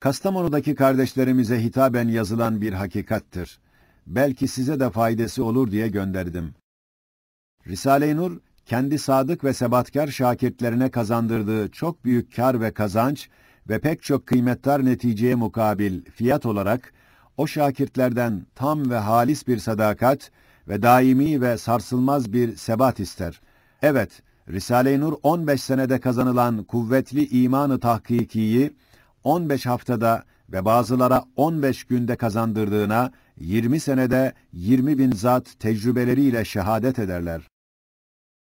Kastamonu'daki kardeşlerimize hitaben yazılan bir hakikattir. Belki size de faydası olur diye gönderdim. Risale-i Nur, kendi sadık ve sebatkar şakirtlerine kazandırdığı çok büyük kar ve kazanç ve pek çok kıymetdar neticeye mukabil fiyat olarak, o şakirtlerden tam ve halis bir sadakat ve daimi ve sarsılmaz bir sebat ister. Evet, Risale-i Nur 15 senede kazanılan kuvvetli imanı tahkikiyi, 15 haftada ve bazılara 15 günde kazandırdığına 20 senede 20 bin zat tecrübeleriyle şehadet ederler.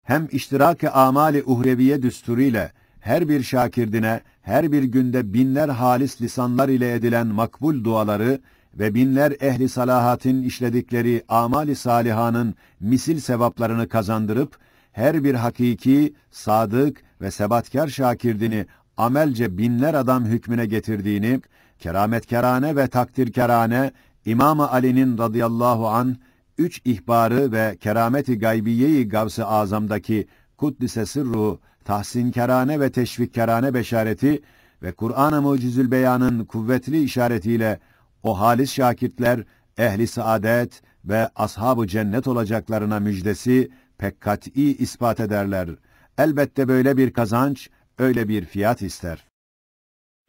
Hem iştirak-ı amali uhreviye düsturiyle her bir şakirdine her bir günde binler halis lisanlar ile edilen makbul duaları ve binler ehli salahatin işledikleri amali salihanın misil sevaplarını kazandırıp her bir hakiki, sadık ve sebatkar şakirdini amelce binler adam hükmüne getirdiğini, kerametkerane ve takdirkerane imam Ali'nin radıyallahu an üç ihbarı ve kerameti gaybiyeyi gavs-ı azamdaki kuddise sırru, tahsinkerane ve teşvikkerane beşareti ve Kur'an-ı Mucizül Beyan'ın kuvvetli işaretiyle o halis şakirtler ehli saadet ve ashabu cennet olacaklarına müjdesi pek kat'î ispat ederler. Elbette böyle bir kazanç öyle bir fiyat ister.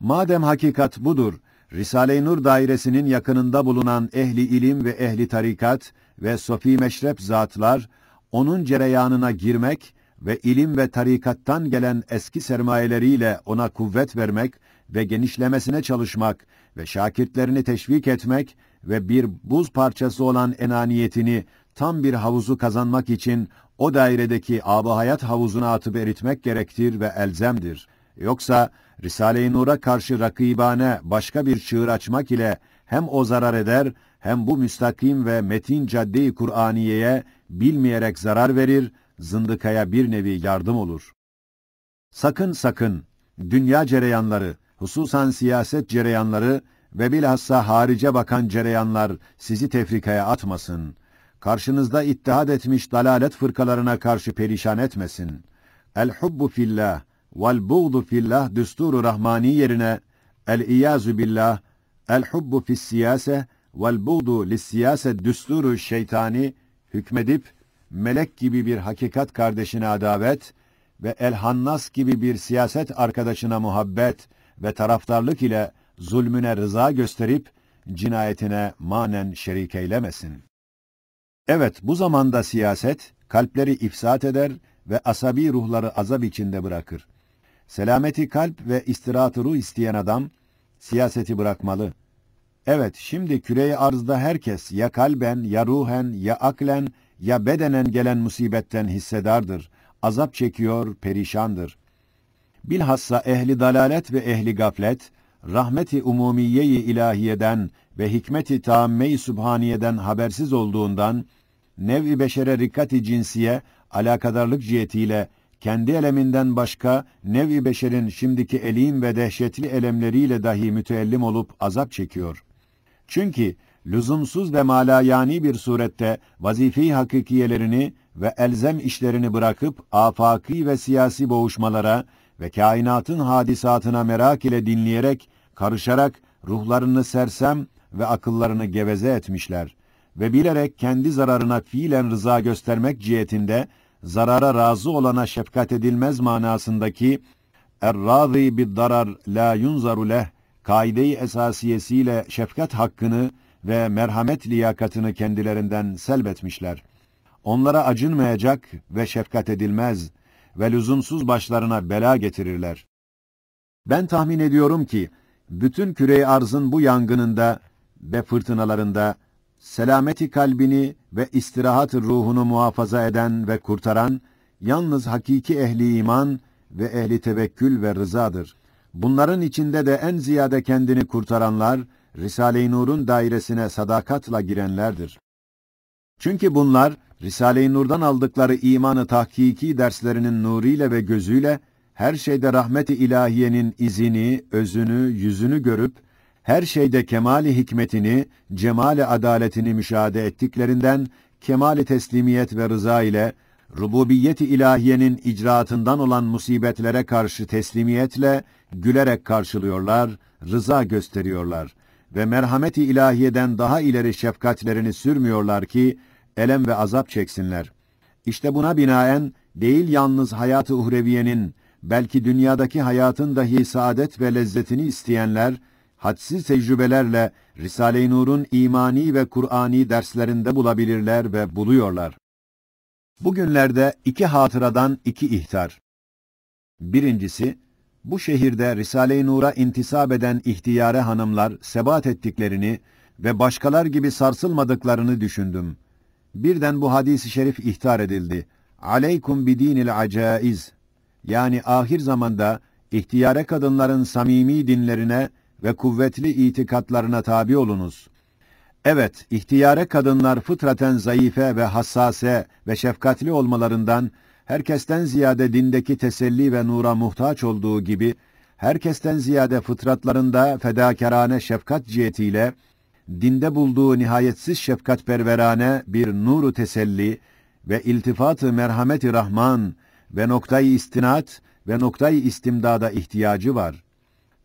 Madem hakikat budur, Risale-i Nur dairesinin yakınında bulunan ehli ilim ve ehli tarikat ve sofi meşrep zatlar onun cereyanına girmek ve ilim ve tarikattan gelen eski sermayeleriyle ona kuvvet vermek ve genişlemesine çalışmak ve şakirtlerini teşvik etmek ve bir buz parçası olan enaniyetini tam bir havuzu kazanmak için o dairedeki âb hayat havuzuna atıp eritmek gerektir ve elzemdir. Yoksa Risale-i Nur'a karşı rakibane başka bir çığır açmak ile hem o zarar eder hem bu müstakim ve metin cadde-i Kur'aniye'ye bilmeyerek zarar verir, zındıkaya bir nevi yardım olur. Sakın sakın dünya cereyanları, hususan siyaset cereyanları ve bilhassa harice bakan cereyanlar sizi tefrikaya atmasın.'' karşınızda ittihad etmiş dalalet fırkalarına karşı perişan etmesin. El hubbu fillah vel buğdu fillah düsturu rahmani yerine el iyazu billah el hubbu fis siyase vel buğdu lis siyase düsturu şeytani hükmedip melek gibi bir hakikat kardeşine adavet ve elhannas gibi bir siyaset arkadaşına muhabbet ve taraftarlık ile zulmüne rıza gösterip cinayetine manen şerik eylemesin. Evet, bu zamanda siyaset, kalpleri ifsat eder ve asabi ruhları azap içinde bırakır. Selameti kalp ve istirahatı ruh isteyen adam, siyaseti bırakmalı. Evet, şimdi küreyi arzda herkes ya kalben, ya ruhen, ya aklen, ya bedenen gelen musibetten hissedardır. Azap çekiyor, perişandır. Bilhassa ehli dalalet ve ehli gaflet, rahmeti umumiyeyi ilahiyeden ve hikmeti taammeyi subhaniyeden habersiz olduğundan nev-i beşere rikkati cinsiye alakadarlık cihetiyle kendi eleminden başka nev-i beşerin şimdiki elim ve dehşetli elemleriyle dahi müteellim olup azap çekiyor. Çünkü lüzumsuz ve malayani bir surette vazifi hakikiyelerini ve elzem işlerini bırakıp afaki ve siyasi boğuşmalara ve kainatın hadisatına merak ile dinleyerek karışarak ruhlarını sersem ve akıllarını geveze etmişler ve bilerek kendi zararına fiilen rıza göstermek cihetinde zarara razı olana şefkat edilmez manasındaki er-razi bid-darar la yunzaru leh kaide esasiyesiyle şefkat hakkını ve merhamet liyakatını kendilerinden selbetmişler. Onlara acınmayacak ve şefkat edilmez ve lüzumsuz başlarına bela getirirler. Ben tahmin ediyorum ki bütün küre arzın bu yangınında ve fırtınalarında selameti kalbini ve istirahat ruhunu muhafaza eden ve kurtaran yalnız hakiki ehli iman ve ehli tevekkül ve rızadır. Bunların içinde de en ziyade kendini kurtaranlar Risale-i Nur'un dairesine sadakatla girenlerdir. Çünkü bunlar Risale-i Nur'dan aldıkları imanı tahkiki derslerinin nuriyle ve gözüyle her şeyde rahmeti ilahiyenin izini, özünü, yüzünü görüp her şeyde kemali hikmetini, cemali adaletini müşahede ettiklerinden kemali teslimiyet ve rıza ile rububiyeti ilahiyenin icraatından olan musibetlere karşı teslimiyetle gülerek karşılıyorlar, rıza gösteriyorlar ve merhameti ilahiyeden daha ileri şefkatlerini sürmüyorlar ki elem ve azap çeksinler. İşte buna binaen değil yalnız hayatı uhreviyenin belki dünyadaki hayatın dahi saadet ve lezzetini isteyenler, hadsiz tecrübelerle Risale-i Nur'un imani ve Kur'ani derslerinde bulabilirler ve buluyorlar. Bugünlerde iki hatıradan iki ihtar. Birincisi, bu şehirde Risale-i Nur'a intisap eden ihtiyare hanımlar sebat ettiklerini ve başkalar gibi sarsılmadıklarını düşündüm. Birden bu hadis-i şerif ihtar edildi. Aleykum bidinil acaiz yani ahir zamanda ihtiyare kadınların samimi dinlerine ve kuvvetli itikatlarına tabi olunuz. Evet, ihtiyare kadınlar fıtraten zayıfe ve hassase ve şefkatli olmalarından herkesten ziyade dindeki teselli ve nura muhtaç olduğu gibi herkesten ziyade fıtratlarında fedakarane şefkat cihetiyle dinde bulduğu nihayetsiz şefkat şefkatperverane bir nuru teselli ve iltifat-ı merhamet-i rahman ve noktayı istinat ve noktayı istimdada ihtiyacı var.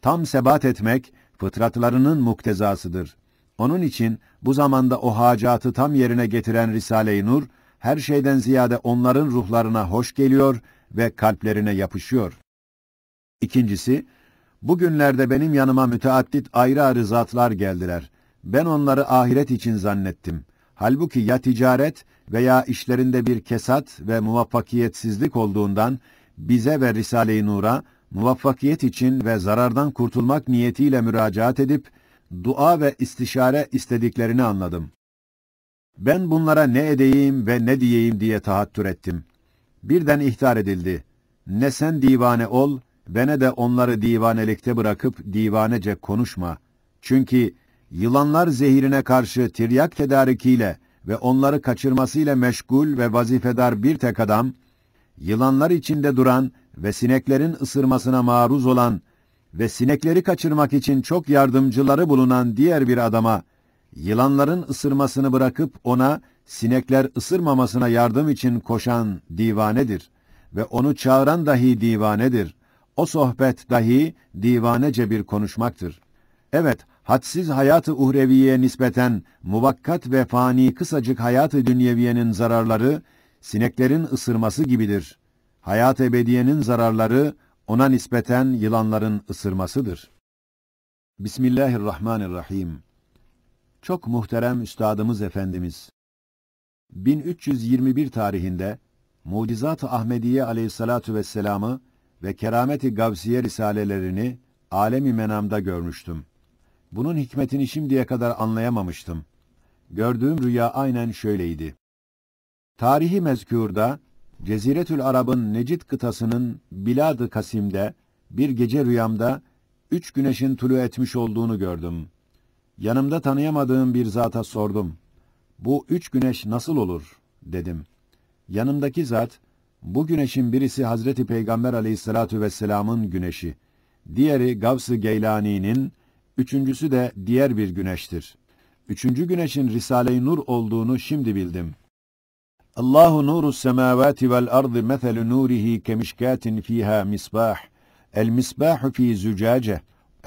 Tam sebat etmek fıtratlarının muktezasıdır. Onun için bu zamanda o hacatı tam yerine getiren Risale-i Nur her şeyden ziyade onların ruhlarına hoş geliyor ve kalplerine yapışıyor. İkincisi, bugünlerde benim yanıma müteaddit ayrı ayrı zatlar geldiler. Ben onları ahiret için zannettim. Halbuki ya ticaret veya işlerinde bir kesat ve muvaffakiyetsizlik olduğundan bize ve Risale-i Nur'a muvaffakiyet için ve zarardan kurtulmak niyetiyle müracaat edip dua ve istişare istediklerini anladım. Ben bunlara ne edeyim ve ne diyeyim diye tahattür ettim. Birden ihtar edildi. Ne sen divane ol ve ne de onları divanelikte bırakıp divanece konuşma. Çünkü yılanlar zehirine karşı tiryak tedarikiyle ve onları kaçırmasıyla meşgul ve vazifedar bir tek adam, yılanlar içinde duran ve sineklerin ısırmasına maruz olan ve sinekleri kaçırmak için çok yardımcıları bulunan diğer bir adama, yılanların ısırmasını bırakıp ona sinekler ısırmamasına yardım için koşan divanedir ve onu çağıran dahi divanedir. O sohbet dahi divanece bir konuşmaktır. Evet, hadsiz hayatı uhreviye nispeten muvakkat ve fani kısacık hayatı dünyeviyenin zararları sineklerin ısırması gibidir. Hayat ebediyenin zararları ona nispeten yılanların ısırmasıdır. Bismillahirrahmanirrahim. Çok muhterem üstadımız efendimiz 1321 tarihinde Mucizat-ı Ahmediye aleyhissalatu vesselam'ı ve Kerameti Gavsiye risalelerini alemi menamda görmüştüm. Bunun hikmetini şimdiye kadar anlayamamıştım. Gördüğüm rüya aynen şöyleydi. Tarihi mezkûrda, Ceziretül Arab'ın Necid kıtasının Bilad-ı Kasim'de, bir gece rüyamda, üç güneşin tulu etmiş olduğunu gördüm. Yanımda tanıyamadığım bir zata sordum. Bu üç güneş nasıl olur? dedim. Yanımdaki zat, bu güneşin birisi Hazreti Peygamber aleyhissalatu vesselamın güneşi, diğeri Gavs-ı Geylani'nin, Üçüncüsü de diğer bir güneştir. Üçüncü güneşin Risale-i Nur olduğunu şimdi bildim. Allahu nuru semavati vel ardı meselu nurihi kemişkatin fiha misbah. El misbahu fi zücace.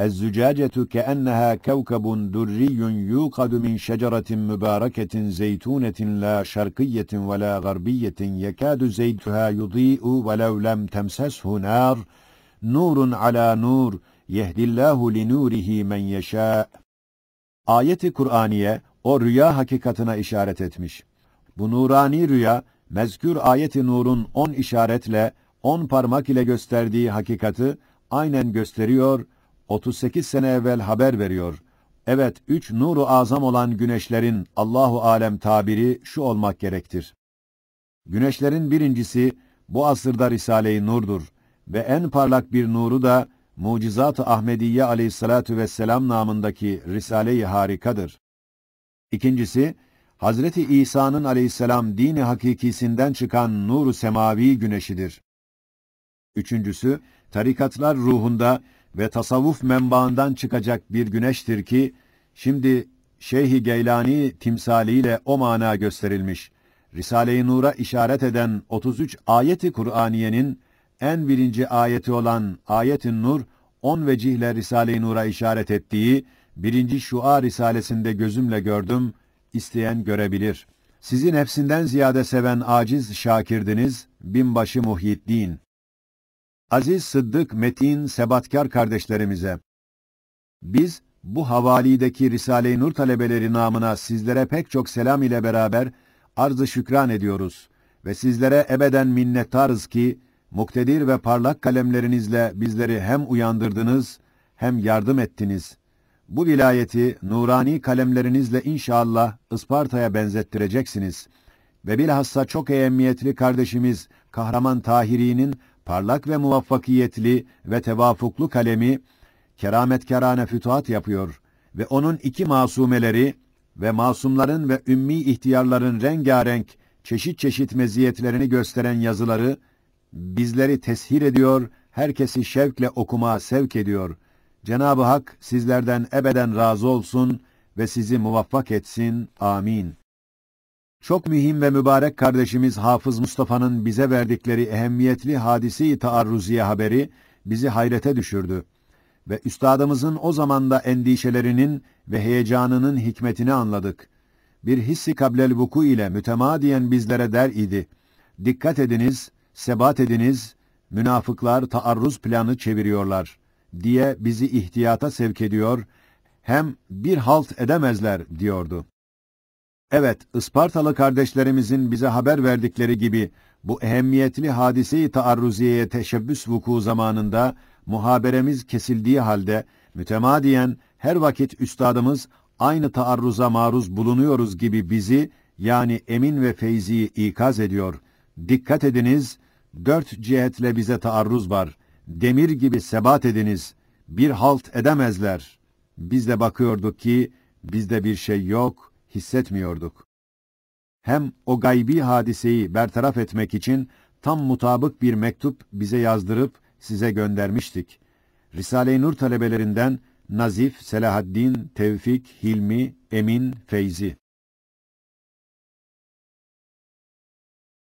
الزجاجة كأنها كوكب دري يوقد من شجرة مباركة زيتونة لا شرقية ولا غربية يكاد زيتها يضيء ولو لم تمسسه نار Nurun على Nur yehdillahu linurihi men yeşâ. Ayeti Kur'aniye o rüya hakikatına işaret etmiş. Bu nurani rüya mezkür ayeti nurun on işaretle on parmak ile gösterdiği hakikati aynen gösteriyor. 38 sene evvel haber veriyor. Evet, üç nuru azam olan güneşlerin Allahu alem tabiri şu olmak gerektir. Güneşlerin birincisi bu asırda Risale-i Nur'dur ve en parlak bir nuru da Mucizat-ı Ahmediye aleyhissalatu vesselam namındaki Risale-i Harikadır. İkincisi, Hazreti İsa'nın aleyhisselam dini hakikisinden çıkan nuru semavi güneşidir. Üçüncüsü, tarikatlar ruhunda ve tasavvuf menbaından çıkacak bir güneştir ki, şimdi Şeyh-i Geylani timsaliyle o mana gösterilmiş. Risale-i Nur'a işaret eden 33 ayeti Kur'aniyenin en birinci ayeti olan Ayet-i Nur, on vecihle Risale-i Nur'a işaret ettiği, birinci Şua Risalesinde gözümle gördüm, isteyen görebilir. Sizi hepsinden ziyade seven aciz şakirdiniz, binbaşı Muhyiddin. Aziz Sıddık Metin Sebatkar kardeşlerimize, biz bu havalideki Risale-i Nur talebeleri namına sizlere pek çok selam ile beraber arz-ı şükran ediyoruz ve sizlere ebeden minnettarız ki, muktedir ve parlak kalemlerinizle bizleri hem uyandırdınız hem yardım ettiniz. Bu vilayeti nurani kalemlerinizle inşallah Isparta'ya benzettireceksiniz. Ve bilhassa çok ehemmiyetli kardeşimiz Kahraman Tahiri'nin parlak ve muvaffakiyetli ve tevafuklu kalemi kerametkarane fütuhat yapıyor ve onun iki masumeleri ve masumların ve ümmi ihtiyarların rengarenk çeşit çeşit meziyetlerini gösteren yazıları bizleri teshir ediyor, herkesi şevkle okuma sevk ediyor. Cenab-ı Hak sizlerden ebeden razı olsun ve sizi muvaffak etsin. Amin. Çok mühim ve mübarek kardeşimiz Hafız Mustafa'nın bize verdikleri ehemmiyetli hadisi taarruziye haberi bizi hayrete düşürdü ve üstadımızın o zamanda endişelerinin ve heyecanının hikmetini anladık. Bir hissi kablel vuku ile mütemadiyen bizlere der idi. Dikkat ediniz, sebat ediniz, münafıklar taarruz planı çeviriyorlar diye bizi ihtiyata sevk ediyor, hem bir halt edemezler diyordu. Evet, Ispartalı kardeşlerimizin bize haber verdikleri gibi bu ehemmiyetli hadiseyi taarruziyeye teşebbüs vuku zamanında muhaberemiz kesildiği halde mütemadiyen her vakit üstadımız aynı taarruza maruz bulunuyoruz gibi bizi yani Emin ve Feyzi'yi ikaz ediyor. Dikkat ediniz, dört cihetle bize taarruz var. Demir gibi sebat ediniz. Bir halt edemezler. Biz de bakıyorduk ki, bizde bir şey yok, hissetmiyorduk. Hem o gaybi hadiseyi bertaraf etmek için tam mutabık bir mektup bize yazdırıp size göndermiştik. Risale-i Nur talebelerinden Nazif, Selahaddin, Tevfik, Hilmi, Emin, Feyzi.